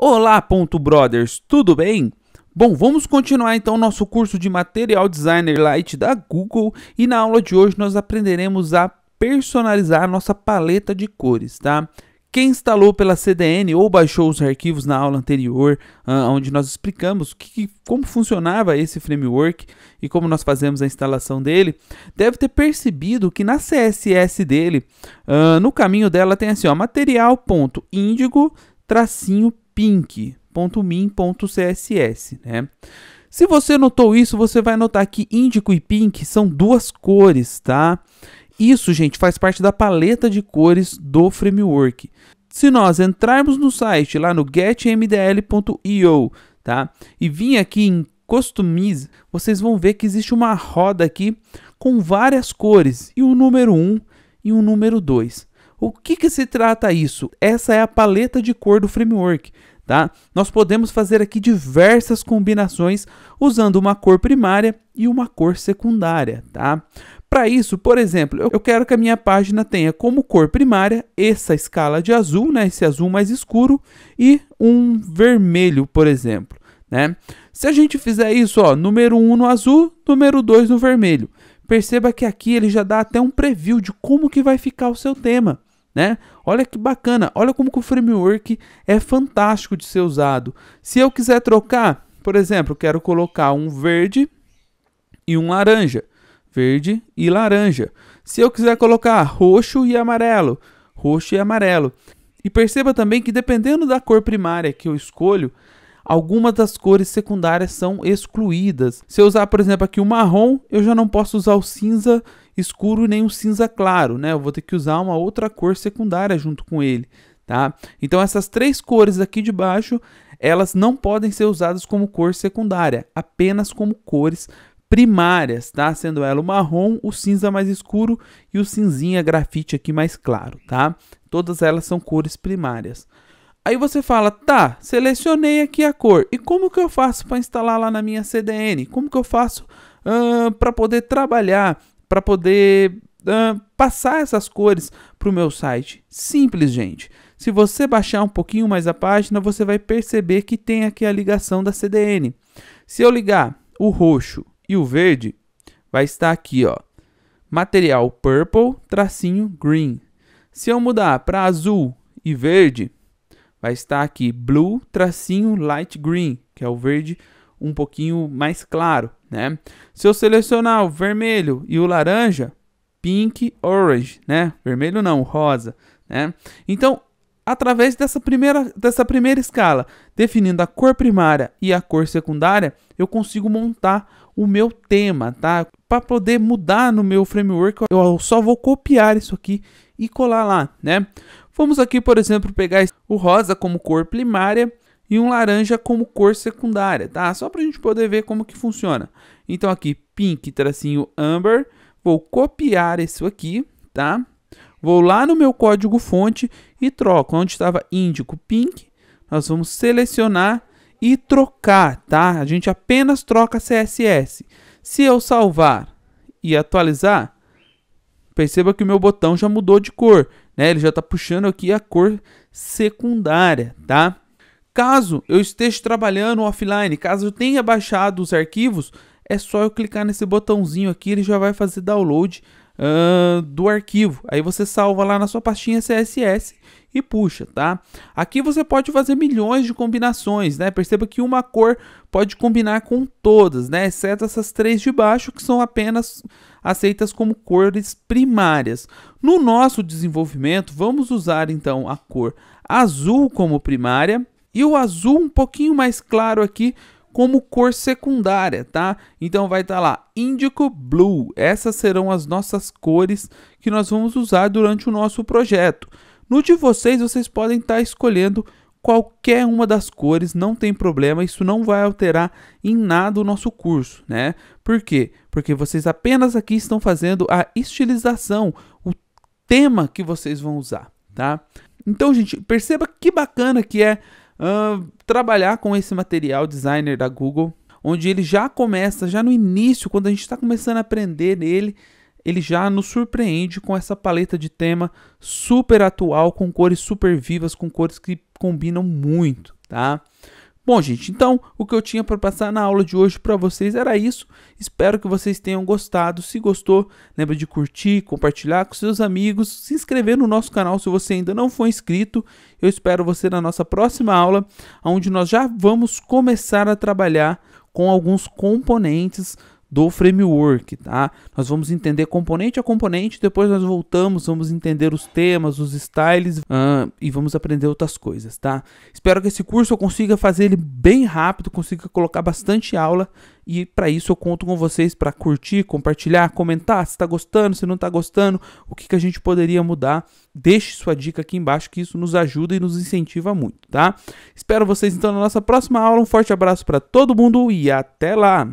Olá, ponto brothers, tudo bem? Bom, vamos continuar então nosso curso de Material Designer Lite da Google e na aula de hoje nós aprenderemos a personalizar a nossa paleta de cores, tá? Quem instalou pela CDN ou baixou os arquivos na aula anterior, ah, onde nós explicamos que, como funcionava esse framework e como nós fazemos a instalação dele, deve ter percebido que na CSS dele, ah, no caminho dela tem assim, ó, material.índigo tracinho pink.min.css, né? Se você notou isso, você vai notar que índico e pink são duas cores, tá? Isso, gente, faz parte da paleta de cores do framework. Se nós entrarmos no site lá no getmdl.io, tá? E vir aqui em Customize, vocês vão ver que existe uma roda aqui com várias cores e o um número 1 e um número 2. O que, que se trata isso? Essa é a paleta de cor do framework. Tá? Nós podemos fazer aqui diversas combinações usando uma cor primária e uma cor secundária. Tá? Para isso, por exemplo, eu quero que a minha página tenha como cor primária essa escala de azul, né? esse azul mais escuro, e um vermelho, por exemplo. Né? Se a gente fizer isso, ó, número 1 um no azul, número 2 no vermelho. Perceba que aqui ele já dá até um preview de como que vai ficar o seu tema né? Olha que bacana, olha como que o framework é fantástico de ser usado. Se eu quiser trocar, por exemplo, quero colocar um verde e um laranja, verde e laranja. Se eu quiser colocar roxo e amarelo, roxo e amarelo. E perceba também que dependendo da cor primária que eu escolho, algumas das cores secundárias são excluídas. Se eu usar, por exemplo, aqui o marrom, eu já não posso usar o cinza escuro nem o cinza claro, né? Eu vou ter que usar uma outra cor secundária junto com ele, tá? Então essas três cores aqui de baixo, elas não podem ser usadas como cor secundária, apenas como cores primárias, tá? Sendo ela o marrom, o cinza mais escuro e o cinzinha grafite aqui mais claro, tá? Todas elas são cores primárias. Aí você fala, tá, selecionei aqui a cor. E como que eu faço para instalar lá na minha CDN? Como que eu faço uh, para poder trabalhar, para poder uh, passar essas cores para o meu site? Simples, gente. Se você baixar um pouquinho mais a página, você vai perceber que tem aqui a ligação da CDN. Se eu ligar o roxo e o verde, vai estar aqui, ó. Material purple, tracinho green. Se eu mudar para azul e verde, vai estar aqui blue tracinho light green, que é o verde um pouquinho mais claro, né? Se eu selecionar o vermelho e o laranja, pink orange, né? Vermelho não, rosa, né? Então, através dessa primeira, dessa primeira escala, definindo a cor primária e a cor secundária, eu consigo montar o meu tema, tá? Para poder mudar no meu framework, eu só vou copiar isso aqui e colar lá, né? Vamos aqui, por exemplo, pegar o rosa como cor primária e um laranja como cor secundária, tá? Só para a gente poder ver como que funciona. Então aqui, pink, tracinho amber, vou copiar isso aqui, tá? Vou lá no meu código fonte e troco. Onde estava índico pink, nós vamos selecionar e trocar, tá? A gente apenas troca CSS. Se eu salvar e atualizar, perceba que o meu botão já mudou de cor, né? Ele já está puxando aqui a cor secundária, tá? Caso eu esteja trabalhando offline, caso eu tenha baixado os arquivos, é só eu clicar nesse botãozinho aqui, ele já vai fazer download uh, do arquivo. Aí você salva lá na sua pastinha CSS e puxa, tá? Aqui você pode fazer milhões de combinações, né? Perceba que uma cor pode combinar com todas, né? Exceto essas três de baixo que são apenas aceitas como cores primárias. No nosso desenvolvimento, vamos usar então a cor azul como primária e o azul um pouquinho mais claro aqui como cor secundária, tá? Então vai estar tá lá Índico Blue. Essas serão as nossas cores que nós vamos usar durante o nosso projeto. No de vocês, vocês podem estar tá escolhendo qualquer uma das cores, não tem problema, isso não vai alterar em nada o nosso curso, né? Por quê? Porque vocês apenas aqui estão fazendo a estilização, o tema que vocês vão usar, tá? Então, gente, perceba que bacana que é trabalhar com esse material designer da Google, onde ele já começa, já no início, quando a gente está começando a aprender nele, ele já nos surpreende com essa paleta de tema super atual, com cores super vivas, com cores que combinam muito, tá? Bom, gente, então o que eu tinha para passar na aula de hoje para vocês era isso. Espero que vocês tenham gostado. Se gostou, lembra de curtir, compartilhar com seus amigos, se inscrever no nosso canal se você ainda não for inscrito. Eu espero você na nossa próxima aula, onde nós já vamos começar a trabalhar com alguns componentes do framework, tá? Nós vamos entender componente a componente, depois nós voltamos, vamos entender os temas, os styles uh, e vamos aprender outras coisas, tá? Espero que esse curso eu consiga fazer ele bem rápido, consiga colocar bastante aula e para isso eu conto com vocês para curtir, compartilhar, comentar se está gostando, se não está gostando, o que, que a gente poderia mudar. Deixe sua dica aqui embaixo que isso nos ajuda e nos incentiva muito, tá? Espero vocês então na nossa próxima aula. Um forte abraço para todo mundo e até lá!